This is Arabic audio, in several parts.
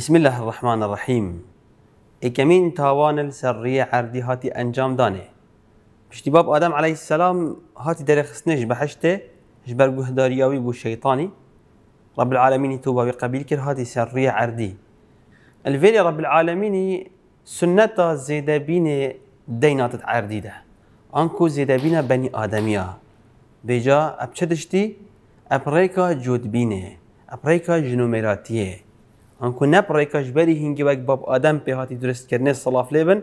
بسم الله الرحمن الرحيم اكمين تاوان السرية عردی هاتي انجام داني پشتی آدم عليه السلام هاتي در خسنش بحشته جبر قهدارياوي بو شيطاني رب العالمين توبه وقبيل كر هاتي سرية سری الفيلي رب العالمين سنة زيدا بين دينات ده أنكو زيدا بين بني ادميا بجا أبشدشتي أبريكا جود بينه أبريكا جنوميراتيه انکو نپریکاش بری هنگی وک باب آدم به هاتی درست کردن صلاف لیبن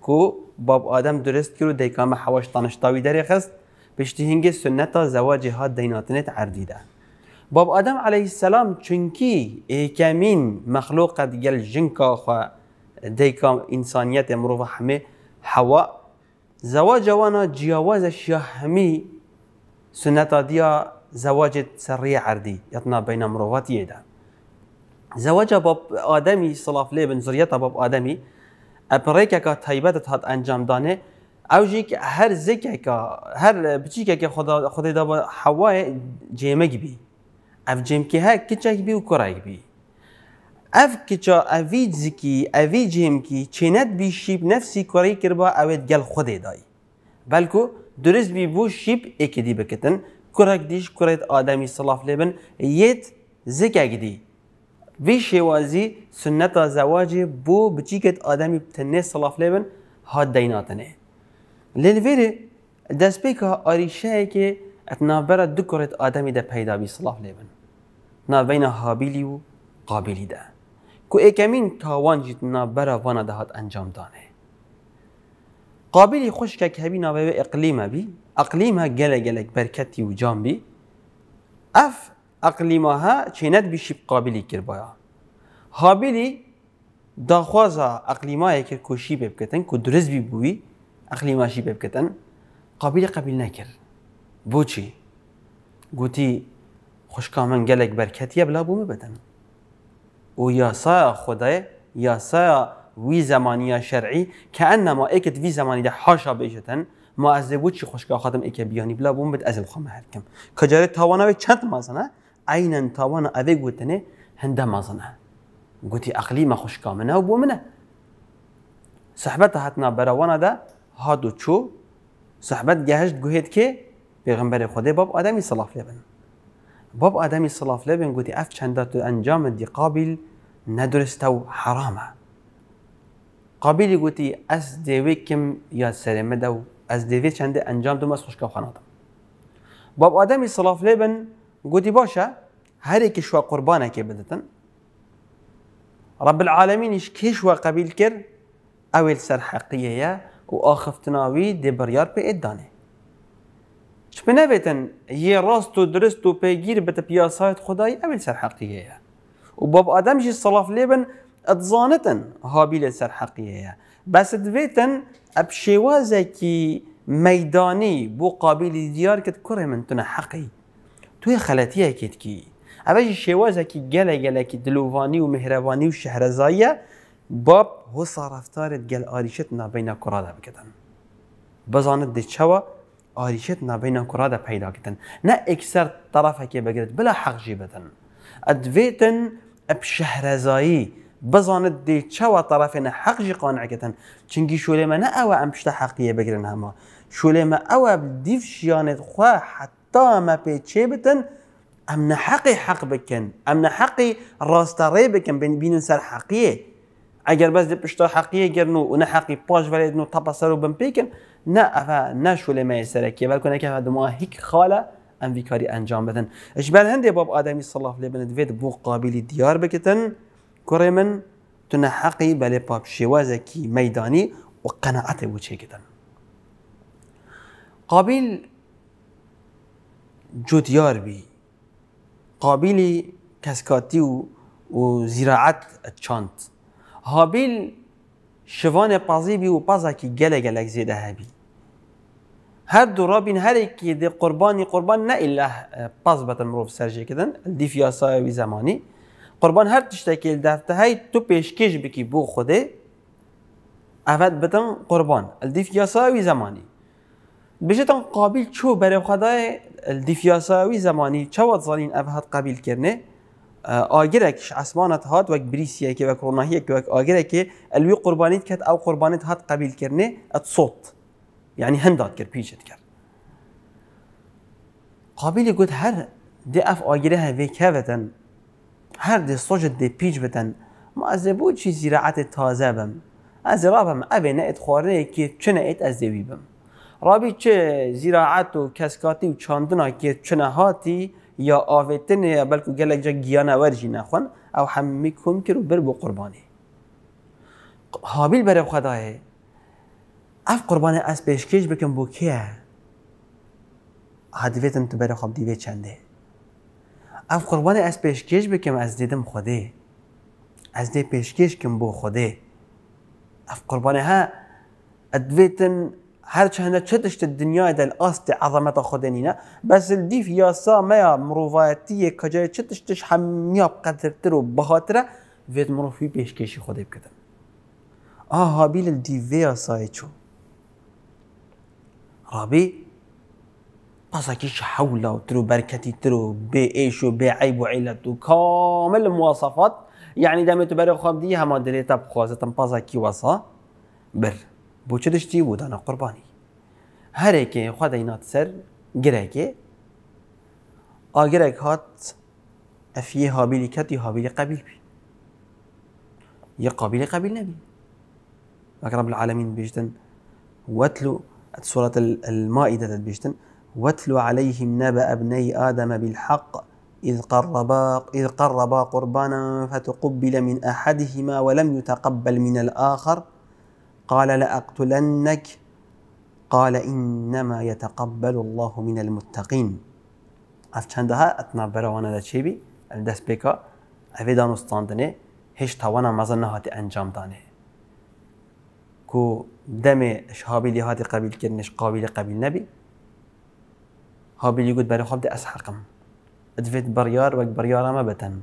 کو باب آدم درست کرد دیکام حواش تانشتاوی داری خست پشتی هنگی سنتا زواج هات دیناتنت عردیده باب آدم علیه السلام چونکی ایکمین مخلوقت گل جنکا خوا دیکام انسانیت مروف همه حوا زواج وانا جیاواز شهمی سنتا دیا زواج سریع عردی یتنا بین مروفات یه زەوەجە باب آدمی سلااف لێ بن باب آدمی، ئادەمی ئەپڕێکێکە که هات ئەنجامدانێ که هەر زێکێکە جیمه گی بی بە جیم که که کچه گی بی و اف کچا اوی زکی اوی جیم که چێنەت بی شیب کر با اوید گل خود خودێدای بلکو درست بی بو شیب دی بکتن کرک دیش کرای آدمی صلاف لێ یت زکه گی دی وی شوازی سنت زواج بو بچیکت آدمی تنه صلاف لیبن هاد دیناتنه لیلویره دست پی که آریشه که اتنابرا دو کرت آدمی ده پیدا بی صلاف لیبن ناوین حابیلی و قابیلی ده که اکمین تاوان جید نابرا وانا ده هاد انجام دانه قابلی خوش که هبی نابه اقلیم بی اقلیم ها گلگ گلگ برکتی و جام بی اف ها چیند بیشیب قابلی کر بایا حابلی اقلیما های کر کشی ببکتن درست بی بوی شی ببکتن قابلی قبیل نکر بو چی؟ گوتی خوشکا من گلک برکتیه بلا بومه بدن و یاسا خدای یاسا وی زمانی شرعی که انما ایکت وی زمانی ده حاشا بیشتن ما از بود چی خوشگاه خاتم بیانی بلا بوم بد از الخامه هرکم. کجاره تاوانا چند مازنه أين تاوانا أذيك وتني هندا ما قوتي قلتي ما خوش كامنا وبو منه صحبتها هتنا دا هادو تشو صحبت جهشت قهيت كي پیغمبر خوده باب آدمی صلاف لبن باب آدمی صلاف لبن قوتي اف چندات انجام دي قابل ندرستو و حرامه قابلی گوتی از دیوی کم یا سرمه دو از دیوی چند انجام دوم از خوشکاو خانادم باب آدمی صلاف لبن قلت باشە هەرێکی شووە قوربانێکی بدتن رب العالمینیش کێشوە قبیل کرد ئەوێل سەر حەقیەیە و ئاخفتناوی دێبڕیار پێ ئێدانێ چ نەبێتن یە ڕاست و درست و پێگیر بتە پیاسایت خدای ئەوێل سەر حەقیەیە و باب ئادەمژی سەڵاف لێبن ئەتزانتن لبن اتزانتن هابيل حەقیەیە بەست بێتن ئەب شێوازێکی مەدانی ميداني قابلی دیار کرد کوڕێ من تونە حەقی توی کت کی شوازه ئەوەژ شێوازێکی گەلە گەلێکی دلووانی و مهربانی و شەهرەزایە باب هو هۆسا ڕفتارت گەل ئاریشت نابینە کوڕادا بکەن آریشت نبین ئاریشت پیدا کوڕادا نه اکثر ئەکسەر تەرافێکی بگرد بلا حق جی بدن ادویتن اب ئەدوێتن ئەب شەهرەزایی بزانت دێ حق جی قانع قانعەکەن چنگی شولێمە نە ئەوە ئەم پشتە حەقیە بگرن هەما شولێمە او دیف ژیانێت خواه حەت تاما بيتشي بتن ام نحقي حق بكن ام نحقي راستاري بكن بين بين سر حقيه اگر بس دي بشتا حقيه جرنو ونحقي باش وليد نو تبصروا بن بيكن نا افا نشو لما يسرك يبال كنا كيف ما هيك خاله ام فيكاري انجام بدن اش بل هندي باب ادمي صلى الله عليه وسلم فيد بو قابل ديار بكتن كريمن تنحقي بالي باب شوازكي ميداني وقناعته وجهي قابل جودیار بی قابلی کسکاتی و, و زراعت چاند هابیل شوان پازی بی و پازا که گله گله زیده هبی هر دو رابین هر یکی دی قربانی قربان نه الا پاز بتن مروف سرجه کدن دیف یاسای وی زمانی قربان هر تشتکی دفته های تو پیشکش بکی بو خوده اول بتن قربان دیف یاسای وی زمانی بشه قابل چو برای خدای دیفیاساوی زمانی چه زانین اف هات قبیل کرنه آگرکش عصمانت هات وک بریسیه که وک روناهیه که وک آگرکه الوی قربانیت کت او قربانیت هات قبیل کرنه ات صوت یعنی هنداد کرد پیشت کرد قابلی گود هر دی اف آگره هوی که بتن هر دی صوجت دی پیچ بتن ما از بود چی زیراعت تازه بم از رابم ابی نه ات که چنه ات از دوی بم رابی چه زراعت و کسکاتی و چاندنا که چنهاتی یا آویتن یا بلکه گلک جا گیانه ورژی نخون او هم کم که رو بر بو قربانی حابیل بر خدای اف قربانی از پیشکش بکن بو کیه هدویتم تو بر خواب دیوی چنده اف قربانی از پیشکش بکم از دیدم خوده از دی پیشکش کم بو خوده اف قربان ها ادویتن هرچه هنه چتشت دنیای دل آست عظمت خودنینه بس الدیف یاسا میا مروفایتی کجای چتشتش همیا قدرتر و بخاطره وید مروفی پیشکشی خودی بکدن آه هابیل الدیوه یاسای چو رابی پس حوله حولا و ترو علت و کامل مواصفات المواصفات يعني بری خواب دی ما دلیتا بخوازة پس كي وصا بر بۆ چ دشتی بۆ دانا قوربانی هەرێکێ خوا دەینات سەر گرێکێ ئاگرێک هات ئەفیە هابیلی کەتی هابیلی قەبیل بی یە قابلی قەبیل نەبی رب العالمین بێژتن واتلو سورة المائدة بيشتن واتلو عليهم نبأ ابني آدم بالحق إذ قربا إذ قربا قربانا فتقبل من أحدهما ولم يتقبل من الآخر قال لأقتلنك قال إنما يتقبل الله من المتقين از چند اتنا بروانا دا شيبي الدس بيكا بکا اوی دانستاندنه هش توانا مزنها نهاتی انجام كو دمي شهابي لي هاتي قبيل كرنش قابل قبيل نبي هابیلی گود برای خواب دي أسحقم حقم ادفت بریار وک بریار ما بتن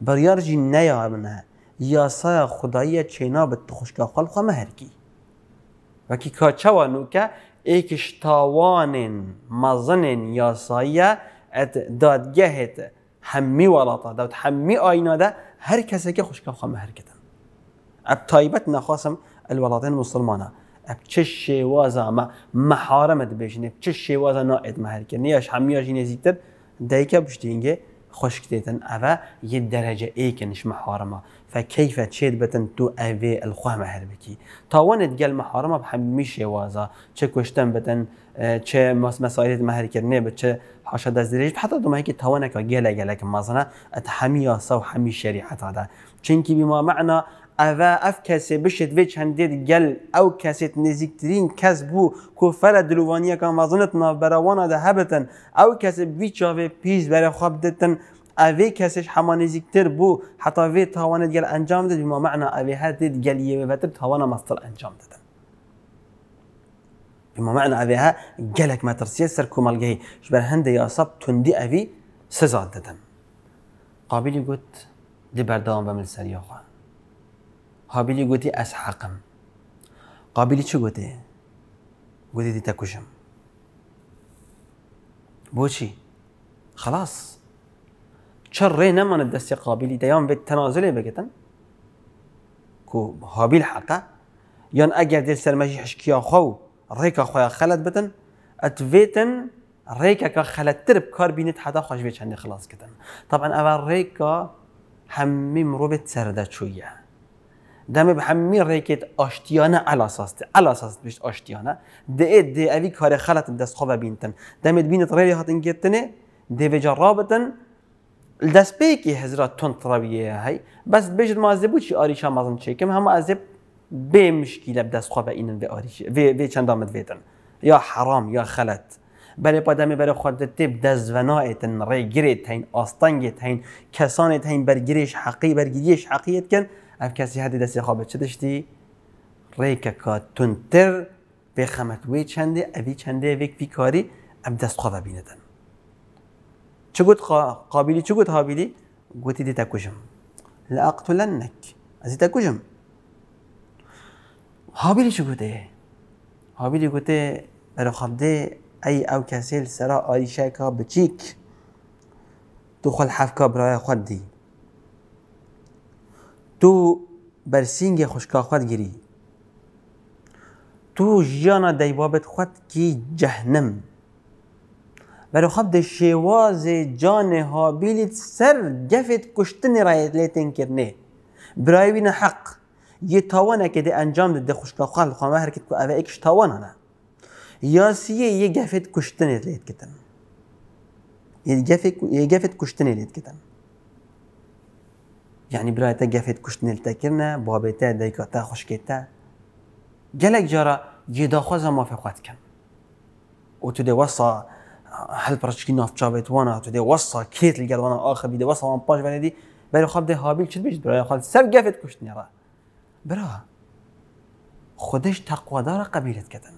بريار جي نيا منها یاسای خدایی چینا به تخشکا خال خواه که وکی کاچوا که ایکش تاوان مزنین یاسایی ات دادگهت همی ولاتا دوت همی ده هر کسی که خوشکا خواه مهرکتن اب تایبت نخواستم الولاتین مسلمانه اب چه شیوازا ما محارمت بشنه چه شیوازا ناید مهرکن نیاش همیاش نزیدتر دیگه بشتینگه خشک دیتن اوه یه درجه ای کنش محارمه فكيف تشيد بتن تو افي الخوامة هربكي تاوانت قال محارمة بحميش شوازا چه كوشتن بتن اه، چه مسائلات مهر كرنه چه حاشا دزدريج حتى دوما هيك تاوانك قال قالك كمازنا اتحمي ياسا وحمي شريحة هذا چنكي بما معنى اف کسی av kesê bişit گل او gel نزیکترین کس بو kes bû ku fere dilûvaniyekan mezinit navbera ده هبتن او کسی kesê vî پیز برای خواب bidetin اوی کسش همان نزیکتر بو حتی وی توان دیگر انجام داد بما معنا اوی هر دید گلیه و بتر توان مستر انجام دادن بما معنا اوی ها گلک مترسیه سر کمال گهی شبر هنده یاساب تندی اوی سزاد دادن قابلی گوت دی بردام بمل سریا خواه هابیلی قوتي أسحقم قابلي شو قوتي قوتي دي تاكوشم بوشي بۆ چی؟ خلاص چە ڕێ نەمانە دەستی قابلی دەیان بێت تەنازلێ بكتن كو هابيل حقا يان أجر دي سەرمەژی حشکیا خە و ڕێکە خۆیان بتن ئەتێتن ڕێکەکە خەلەتتر بکار بینێت حدا عندي خلاص كتن طبعا ئەوە ريكا هەممی مرۆڤێت سردات شويه دم به همین ریکت آشتیانه علا علاساست علا ساست آشتیانه ده ده اوی کار خلط دست خواب بینتن دمت بینت ریلی هاتن گیتنه ده و جرابتن دست بیکی هزرات تون ترابیه های بس بیشت ما بود چی آریشا مازن چکم همه از به مشکل دست خواب اینن به آریش وی چند آمد ویتن یا حرام یا خلط برای پادمی برای خودت تب دست و نایتن ری گریت هین آستانگیت هین کسانیت هین برگریش حقی برگریش حقیت کن ئەم کەسی هەدی دەستی خۆ بە چ دشتی ڕێکە کە تونتر پێخەمەت وی چندێ ئەوی چندەیەوێکی کاری ئەم دەستخوا ببینەتەن چگوت قابلی چگوت هابیلی گوتی دی تەکوژم لە ئەقتولەنەک ئەزی تەکوژم هابیلی چ گوتێ هابیلی گوتێ بەرەخەبدێ ئەی ئەو کەسێل سەرا ئاریشەکە بچیک دوخۆل حەفکە برایە خودی تو بر سینگ خشکا خود گیری تو جانا دیبابت خود کی جهنم برای خب ده شواز جان هابیلیت سر گفت کشتن رایت لیتن کرنه برای بین حق یه تاوانه که ده انجام ده ده خوشکا خوال خوامه هرکت که اوه اکش تاوانه نه یاسیه یه گفت کشتن لیت کتن یه گفت کشتن لیت کتن یعنی برای جافيت گفت کشتنل تکرنه بابی تا دیکا تا گلک جارا یه داخوز ما فقط کن و تو دی وصا هل پرچکی ناف چابت وانا تو دی وصا کیت لگر وانا آخر بیده وصا وان پاش ولی دی برای خواب دی هابیل چید بیشت برای خواب سر گفت کشتنی را برا خودش تقوادار قبیلت کتن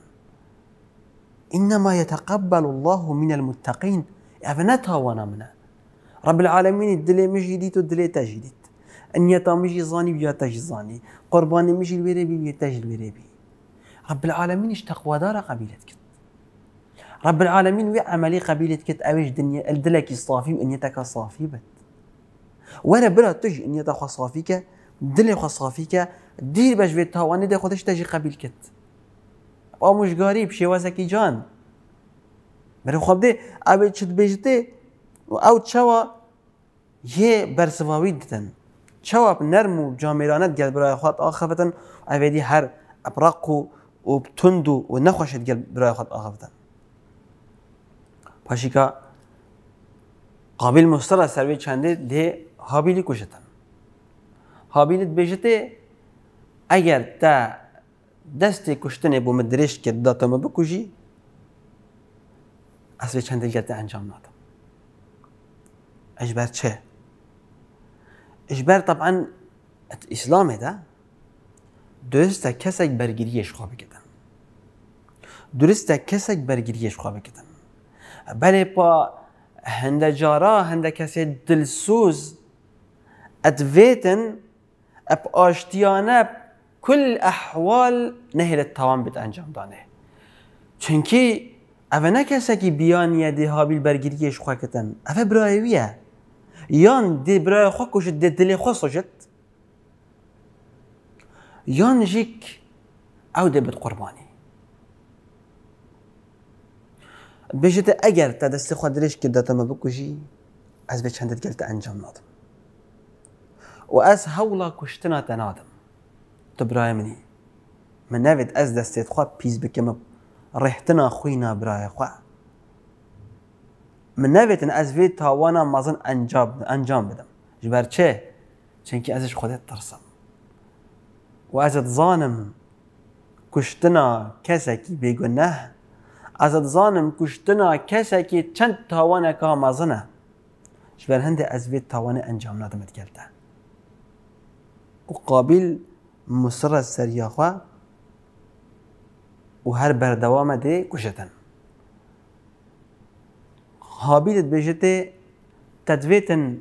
إنما يتقبل الله من المتقين أفنتها منا رب العالمين الدلي و الدلي تجديت ان يتامجي زاني بيا تاج زاني قرباني مجي الوريبي بيا تاج الوريبي رب العالمين دار قبيله كت رب العالمين وي عملي قبيله كت اويش دنيا الدلك الصافي يتك صافي بت وانا بلا تجي نيتك صافيك دلي صافيك دير باش فيتها وانا دا خدش تجي او مش غريب شي وزكي جان مرة خبدي أبي تشد بيجتي أو تشوا يه برسواوي دتن چواب نرم و جامیرانت گل برای خود آخفتن اویدی هر ابرق و و تند و نخوشت گل برای خود آخفتن پاشیکا قابل مستر سروی چنده ده هابیلی کشتن هابیلیت بیشته اگر تا دست کشتن بوم درشت که داتم بکشی اصل چند دلگت انجام نادم اجبر چه؟ اجبار طبعا اسلام ده درسته کسک برگیریش خواه بکدن درسته کسک برگیریش خواب بکدن بله با هند جارا هند کسی دلسوز ادویتن اب آشتیانه كل احوال نهل التوان بد انجام دانه چونکی اوه نه کسی که بیان یدی هابیل برگیریش خواه کتن اوه برایویه يان دي براي خوك وجد دي دلي خوص وجد يان جيك او دي بد قرباني بجد اگر تا دست خواه دلش که داتا ما بکوشی از بچندت گلت انجام نادم و از هولا کشتنا تنادم تو برای منی من نوید از دستت خواه پیز بکم ريحتنا خوينا برايا خواه من نویتن از وی تاوانا مازن انجام انجام بدم جبر چه چنکی ازش خودت ترسم و ازت زانم کشتنا کسکی نه از زانم کشتنا که چند توانه که مزنه جبر هنده از وی تاوانا انجام ندمت کرده و قابل مصر سریاخوا و هر بردوام ده کشتن هابيد بجت تدويتن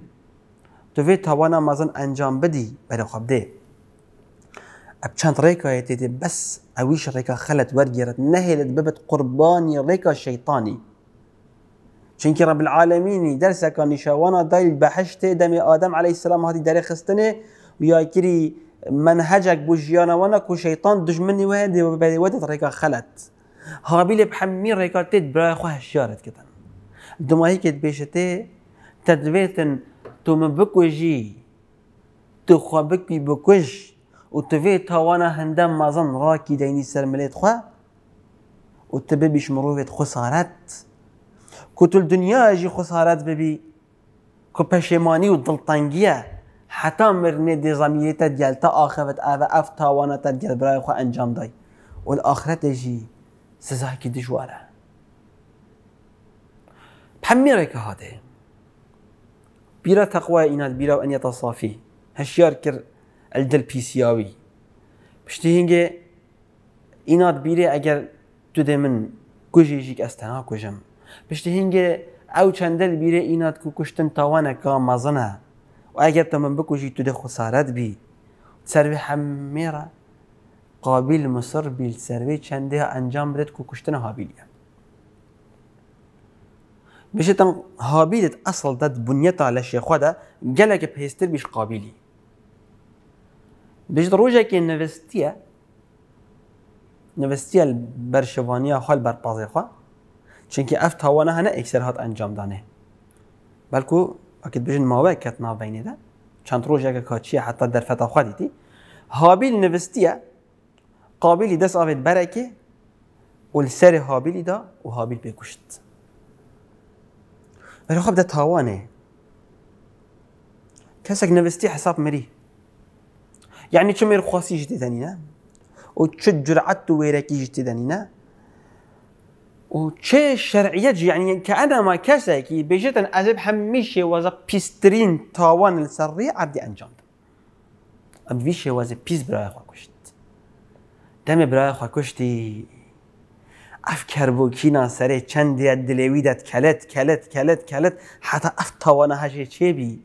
تدويت توانا مازن انجام بدي بلو خب دي اب چند ریکا ایتی بس اويش ريكا خلت ورگیرت نهلت ببت قرباني ريكا شيطاني چونکی رب العالمين درس كان شوانا دايل بحشت دم آدم عليه السلام هذه داري خستني ويا كري منهجك بوجيانا وانا كو شيطان دجمني وهدي وبدي ودت ريكا خلت هابيل بحمير ريكا تد برا خواه الشارت كتن دومايكت بيشتي تدفيتن تو بكوجي تخوا بكوي و وتفي توانا هندم مازن راكي ديني سر مليت خوا وتبي بيش مروفيت خسارات كتو الدنيا اجي خسارات ببي كو بشيماني ودلطنجيه حتى مرني دي زاميتا ديالتا اخرت اف اف تاوانا تديال براي خوا انجام داي والاخرة تجي سزاكي دشواره بحميرك هذا بلا تقوى إناد بلا أن يتصافي هەشیار کرد الدل پیسیاوی پشتی هینگێ إناد بلا ئەگەر تو من كوجي جيك أستنا كوجم هینگێ ئەو چەندەل بیرێ ئینات کو کوشتن تاوانەکە مەزنە و ئەگەر تە من بکوژی تو دە خسارەت بی قابل مصر بالسربي سەروێ أنجام بدت كو کو کوشتنە بشتن هابيدة اصل دد بنيتا لشي خدا جلك بهستر بيش قابلي بيش دروجة كي نفستيا نفستيا البرشفانية خال بربازي خوا چونكي افت هوانا هنا اكسر هات انجام دانه بلكو اكيد بيجن ماوه كتنا بيني دا چند روجا كي كاتشي حتى در فتا خوا ديتي هابيل نفستيا قابلي دس آفت بركي والسر هابيل دا وهابيل بيكشت بس خب ده تاوانه کەسێک نفستي حساب يعني شو مير خاصي دیدەنینە و وشو جرعت و وێرەکیش دیدەنینە و چێ شەرعیەت یعنی ما ئەناما کەسێکی بێژێتن ئەزب هەممی شێوەزە پیستترین تاوان لەسەرڕی عردی ئەنجام ئەم وی شێوازە پیس برایە خوا کوشت دەمێ برایە خوا کوشتی سره چند چند دیاد داد کلت کلت کلت کلت حتا چه بی؟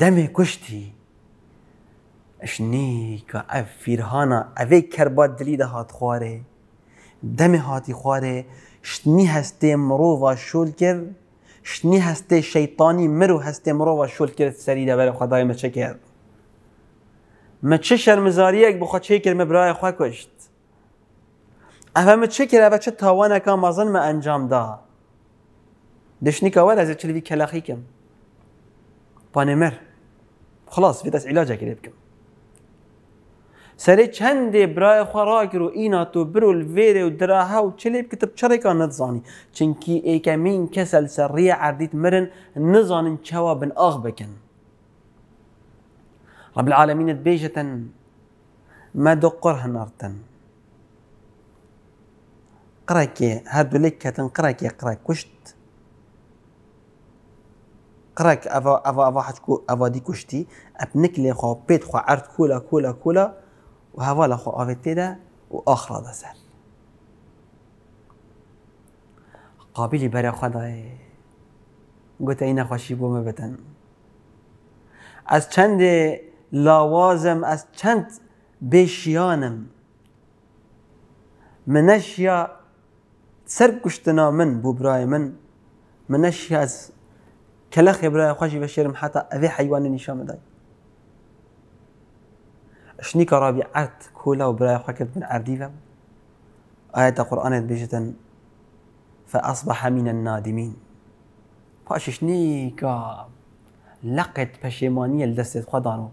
دم کشتی؟ اش کوشتی شنی کە اف فیرهانا ئەوەی کربات دلی هات خواره دم هاتی مرو و مرو کر شنی کرد شیطانی مرو شیطانی مرو و مرو و شل کرد برای خدای چه کرد مچه چه اک بخواد چه کرد برای خوا ئەمە چێکرا بە چ تاوانەکە مەزنمە ئەنجامدا. دشنیکەوە لەزێ چلوی کەلاخیکەم. پانێمەر خلاص دەست عیلاجێکی لێ بکەم. سەرێ چەندێ برایە خواڕاگر و ئینات تو برو لێرێ و دراها و چلێ بکتب چڕێکا نەزانی چینکی ئێکەمین کەسەل سەڕیە عردیت مرن نزان چاوا بن ئاغ بکەن. رب العالمینت بێژەتەن ما دقر هنارتن قراکی هر دوله کاتن قراکی قرک کشت قرک اوا اوا اوا حتکو کو دی دی کشتی اب نکلی خو پید خو عرض کولا کولا کولا و هوا خو آوید پیدا و آخره دا سر قابلی برای خدای گوتا این خوشی بومه بتن از چند لاوازم از چند بشیانم منشیا سر گشتنا من بو برای من منش از کلخ برای خوشی و شرم حتی اوی حیوان نشان دای شنی که رابی عرد کولا و برای خوکت من عردیوم آیت قرآن بیشتن فأصبح من النادمين باش شنيكا لقت بشيمانية لدست خدانو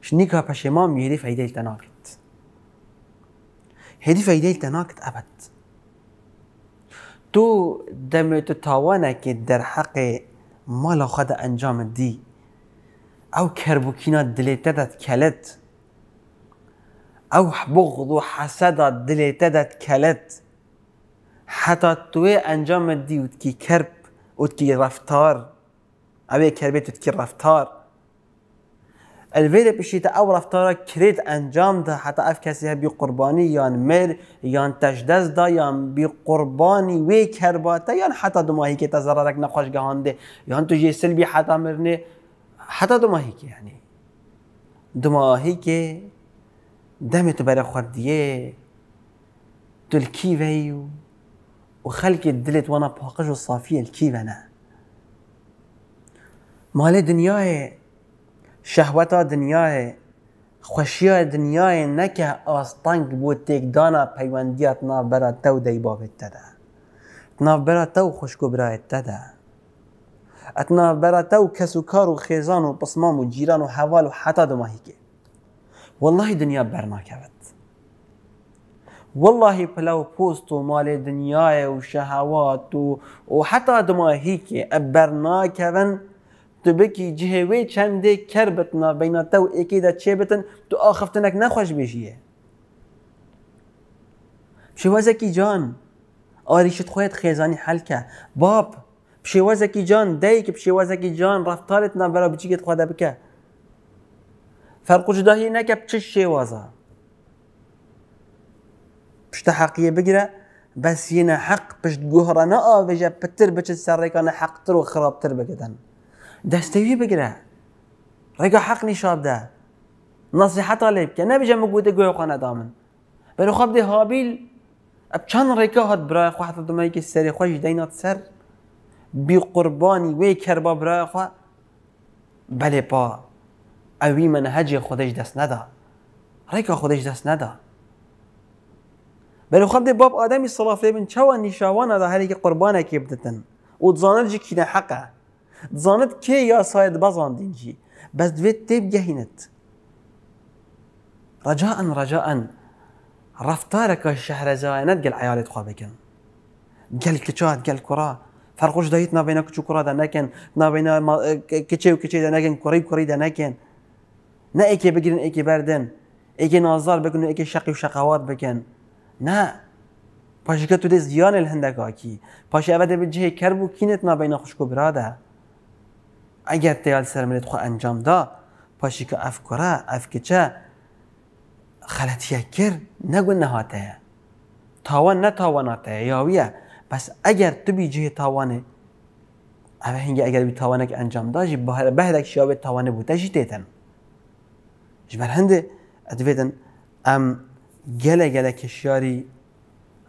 شنيكا بشيمان بيهدي فايدة لتناكت هدي فايدة لتناكت أبد تو دم تو تاوانك در حق مال خدا انجام دی او کربوکینا دلیت داد کلت او بغض و حسد دلیت داد کلت حتی توی انجام دی و کی کرب و کی رفتار او کربیت تو کی رفتار الوی بشيتا او رفتار كريت انجام ده حتى اف کسی ها بی يان مر یا تجدز دا يان بی قربانی وی کرباته یا حتی دو ماهی که تزرارک نخوش گهانده یا تو جه سلبی حتى مرنه حتی دو ماهی که یعنی يعني. دو ماهی که دم تو تو وخلق الدلت وانا باقش وصافية الكيفنا مالي دنياي شهوتا دنیای خوشیا دنیا نکه آستانگ بود دانا پیوندیات نابرا تو دی بابت تده نابرا تو خوشگو برایت تده اتنا برا تو کسو و خیزانو پسمامو خیزان و و جیران و حوال و حتا دو ماهی والله دنیا برنا و والله پلو پوست و مال دنیای و شهوات و, و حتا دو ماهی که برنا کبن تو بکی جهوی چنده کر بتنا بینا تو ایکی دا چه بتن تو آخفتنک نخوش بشیه کی جان آریشت خویت خیزانی حل که باب کی جان دایی که کی جان رفتارت نبرا گیت خواده بکه فرق جدایی نکه بچه شیوازه پشت حقیه بگیره بس یه حق پشت آوه آویجه پتر بچه سرکانه حق تر و خراب تر بگدن دەستەوی بگرە ڕێگە حەقنی شابدا نسیحەتا لێ بکە نەبیژە مگوتە گوێ خۆەدا من بەرخواب دێ هابیل ئەب چەند ڕێکە هات برای خوحتە دمایکی سەری خۆش دەینات سەر بی قوربانی وێ کەربا برایخوا بەلێ پا ئەوی منە هەجێ خودش دەست نەدا ڕێکە خودش دەست نەدا بەرخواب دێ باب ئادەمی سڵافێ بن چاوە نیشاوانەدا هەرێکی قوربانێکی بدتن و زانەرجی کینە حەقە دزانت کێ یاسایە بازان دینجی بەس دوێت تێب گەهینت ڕجاان ڕجاان ڕفتارەکە شەهرەزایەنەت گەل عیالێت خوا بکەن گەل کچات گەل کوڕا فەرخۆش دەیت نابێنە کچ و کوڕدا نەکەن نابێنە کچێ و کچێدا نەگەن کوڕی کوڕیدا نەکەن نە ئەیکێ بگرن ئەیکی بەردن ئەیکی نازار بکن و ئەیکی شەقی و شەقاوات بکەن نە پاشەکە تو دەست زیانە هەندەکاکی پاشە ئەبە دەبێت جێ کەرب کینت نابێنە خوشک برادا اگر تیال سرمیلیت خو انجام دا پاشی که افکره، افکچه کر نگو نهاته تاوان نه تاواناته ها یاویه بس اگر تو بی جه تاوانه اوه هنگه اگر بی تاوانه که انجام دا جی باهر بهده شیابه تاوانه بوده جی دیتن جی برهنده ادویدن ام گله گله کشیاری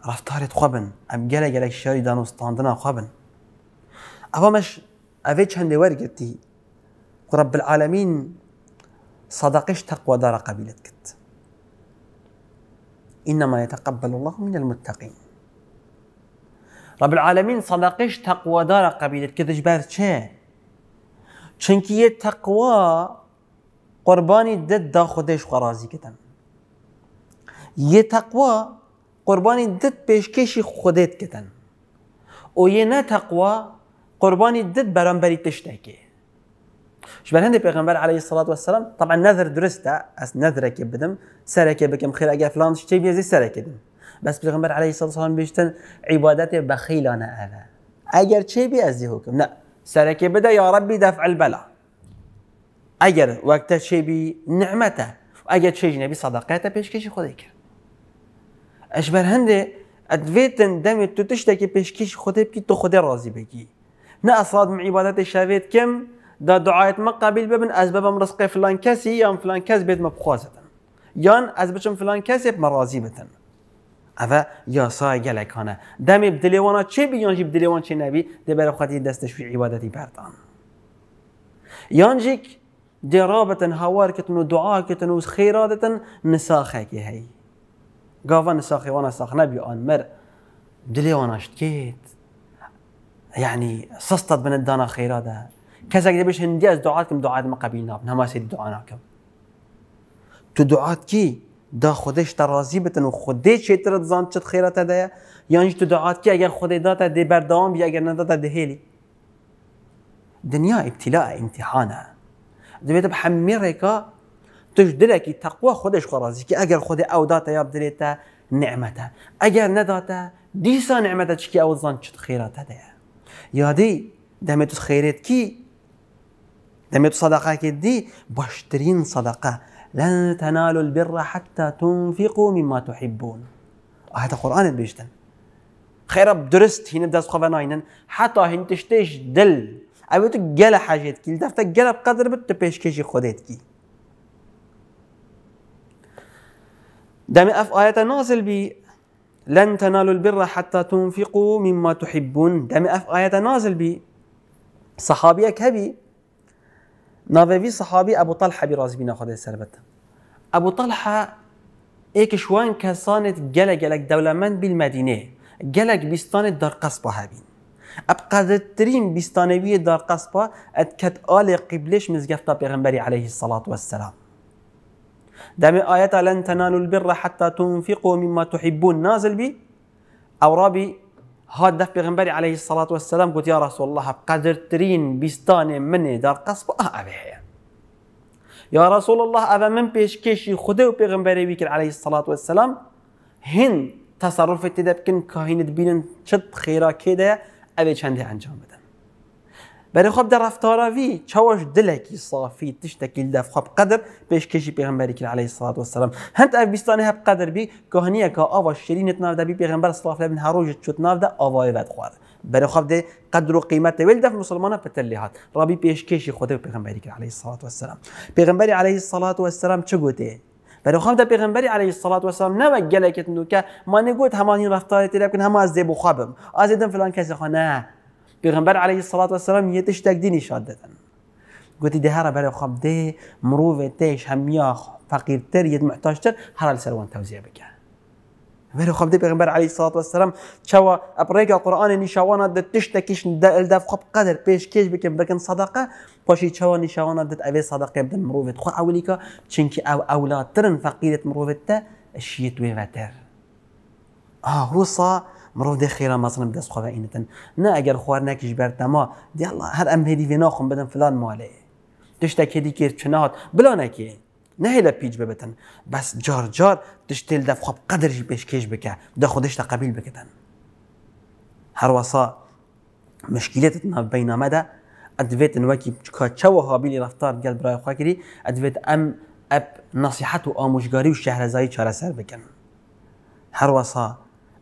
رفتاریت خوبن ام گله گله کشیاری نه خوبن؟ اما مش افيتش هندي ورقتي ورب رب صدقش تقوى دار قبيلتك إنما يتقبل الله من المتقين رب العالمين صدقش تقوى دار قبيلتك كت جبار چه تقوى قرباني دد دا خودش قرازي كتن يه تقوى قرباني دد پیشکشی خودت کتن او یه نه تقوا قرباني دد برانبري تشتكي شبه هندي بيغمبر عليه الصلاة والسلام طبعا نذر درستا اس نذرك بدم سرك بكم خير اجا فلان شتي بيزي سرك بدم بس بيغمبر عليه الصلاة والسلام بيشتن عبادات بخيل انا انا اجر شي بيزي هوكم لا سرك بدا يا ربي دفع البلا اجر وقت شي بي نعمته اجر شي جنبي صدقاته پیشکش خذيك کرد اشبر هندي ادفيتن دمي تو تشتكي پیشکش خذيك تو خذي راضي بكي نا من عبادت شوید کم دا دعایت ما قبیل ببن از ببم رزق فلان کسی یا فلان کس بید ما بخوازدن یان از بچم فلان کسی مرازی بتن او یاسا گلکانه دم بدلیوانا چه بیان جی بدلیوان چه نبی ده برای خاطر دستش عبادتی بردان یان جیک درابتن هوار کتن و دعا کتن و خیراتتن نساخه که هی گاوان نساخه وانا ساخ نبی آن مر دلیواناش يعني سسطت بندانا خيراتها کەسێک دەبێت هەندی ئەس دوعاتکم قبيلنا قبینا ما سيد دوعاناکەم تو كي دا خودش ترازي بتن و خودی چێترت زان چت خێرەتە دەیە یانش تو دوعاتکی ئەگەر دي بردام دێ بەردەوام ئەگەر نەدەتە هيلي دنيا ابتلاء امتحانا دەبێت بە هەممی ڕێکا توش دلێکی تەقوا خودش خۆڕازیکی ئەگەر خودی ئەو داتە یا بدرێتە نعمەتە ئەگەر نەداتە دیسان نعمەتە چکی او زان چت خێرەتە دەیە یادی دەمێت تو كي دەمێت تو كي دی باشترین صدقه لن تنالوا البر حتى تنفقوا مما تحبون هذا آية قرآن بيشتن خير درست هنا دەست خەە ناینن حتى هن تشتيش دل ئەوێت تو كي حەژێتکی دەفتە بقدر قەدر بيش تو پێشکەشی كي دمي أف آية نازل بي لن تنالوا البر حتى تنفقوا مما تحبون دم اف آیت آية نازل صحابي صحابی کبی ناوی صحابي ابو طلحه براز بنا بینا سربت ابو طلحه ايك شوان وان کسانت گله دوله من بالمدينه گلک بستان دار قصبه هبین اب ترين بیستانوی دار قصبه اتكت آل قبلش مزگفتا بيغنبري عليه الصلاة والسلام دام آية لن تنالوا البر حتى تنفقوا مما تحبون نازل بي أو رابي هاد دف بيغنبري عليه الصلاة والسلام قلت يا رسول الله بقدر ترين بستان مني دار قصب آه أبيه يا رسول الله أبا من بيش كيشي خده بغنبري ويكل عليه الصلاة والسلام هن تصرف تدبكن كاهنة بينن شد خيرا كده أبي چنده انجام بده بەرە خۆب دە ڕفتاراوی چاوەش دلێکی سافی تشتێکی دەف خۆب قدر پێشکەشی پێغمبەرێکی عليه سات وسلام هەند ئەبیستانی هەب قدربی کۆهنیەکە ئاوا شرینت ناودەبی پێغمبەر سلااف لە من هەڕۆژت چوت ناودە ئاوای بەد خوارد بەرەخوااب دێ قدر و قیمەتە وێل دەف مسلمانە پتەلی هاات ڕابی پێشکێشی خۆدە پێغمبەریکە عليه سات وسلام پێغمبەری عليه سلاات وسلام چ گوتێ بەرەخواام دە پێغمبەری عليه سلاات وسلام نەوە گەلێکت نوکە مانەگوت هەمانی ڕفتارێتی لەکن هەما زێ بخوابم ئازێدەم فلان کەسەخواە پیغمبر علیه الصلاة والسلام یه تش تک دینی شاد دادن گوتی ده هره برای خواب ده مروف تش همیا فقیرتر یه محتاجتر هره السروان توزیع بکن برای خواب ده پیغمبر علیه الصلاة والسلام چوا اپریک قرآن نشوانا ده تش تکیش ده خواب قدر پیش کش بکن بکن صدقه پاشی چوا نشوانا ده اوی صدقه بدن مروفت خو اولی که چنکی او اولاترن فقیرت مروفت ده اشیت ویوتر آه هو صا مرۆ دەخێرا مەسنم دەست نه نا خوار خواردناکیش بر دیڵ هر ئەم هێدی وێ ناخم بدن فلان مالەیە تشتە کێدی کرد چنات بلانەکێ نه لە پیچ ببتن بەس جارجار تشتێل دەفخب قدرژی پێشکێش بکه دە خودشتە قبیل بکەن هەروەسا مشکلێتت ناوبینامەدا ئەدوێتن وەکی چەوە هابیلی رفتار گەل برای خواکری ئەدوێت ام ئەپ نسیحەت و ئامۆژگاری و شەهرەزایی چارەسەر هر وصا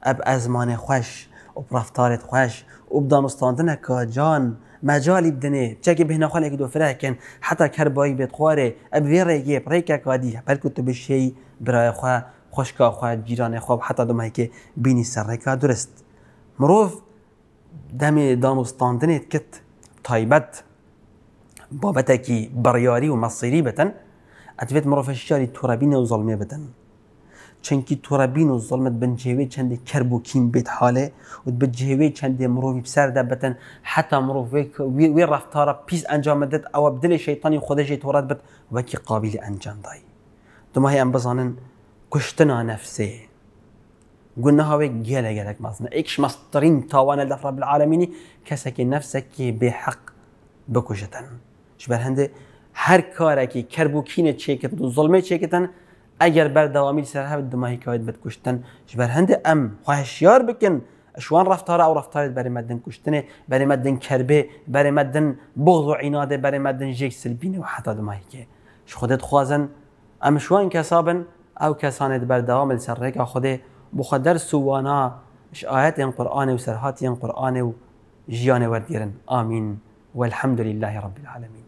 اب ازمان خوش و رفتارت خوش و دانستاندن که جان مجالی بدنه چکی به نخواله که دو فره کن حتی کر بایی بیت خواره اب ویره یه پره که کادی بلکه تو بشی برای خواه خوشکا خواه جیران خواب حتی دو که بینی سر که درست مروف دم دانستاندنت کت تایبت بابتکی بریاری و مصیری بتن اتویت مروف شاری توربین و ظلمه بدن. چنکی چەندکی بین و زڵمت بنجێوێ چەندێک کرد بۆ کیم بیت حاله و بن جهوی چند مروی بسر ده بتن حتا مروی وی ڕفتارە پیس انجام او بدل ئەنجامەدەت ئەوە بدلێ شەیتانی خۆدەژێ تۆڕات قابل انجام دای ئەنجامدایی دمای ئەم بزانن کشتنا نفسه وی گله نەفسێ گونەهاوێک گەلە گەلک مازنە ئیکش مەسترین تاوانە لەفرە بالعاالمینی کەسێکی نەفسێکی بێحەق بکوژتن ش بەر هەندێ هەر کارێکی کرد بووکینە چێکت و زڵمە چێکتن اگر بر ئەگەر بەردەوامی سەر هەبت دماهیکەوەیت بێت کوشتن ژبەر هەندێک ئەم خۆهشیار بکن شوان رفتار او رفتارت برای مدن کشتنه برای مدن کربه برای مدن بغض و عناده برای مدن جیک سلبینه و حتی دمایی که ش خودت خوازن ام شوان کسابن او کسانت بر دوام سر رکا خوده بخدر سوانا ش آیت این قرآن و سرحات این قرآن و جیان وردگیرن آمین والحمد لله رب العالمين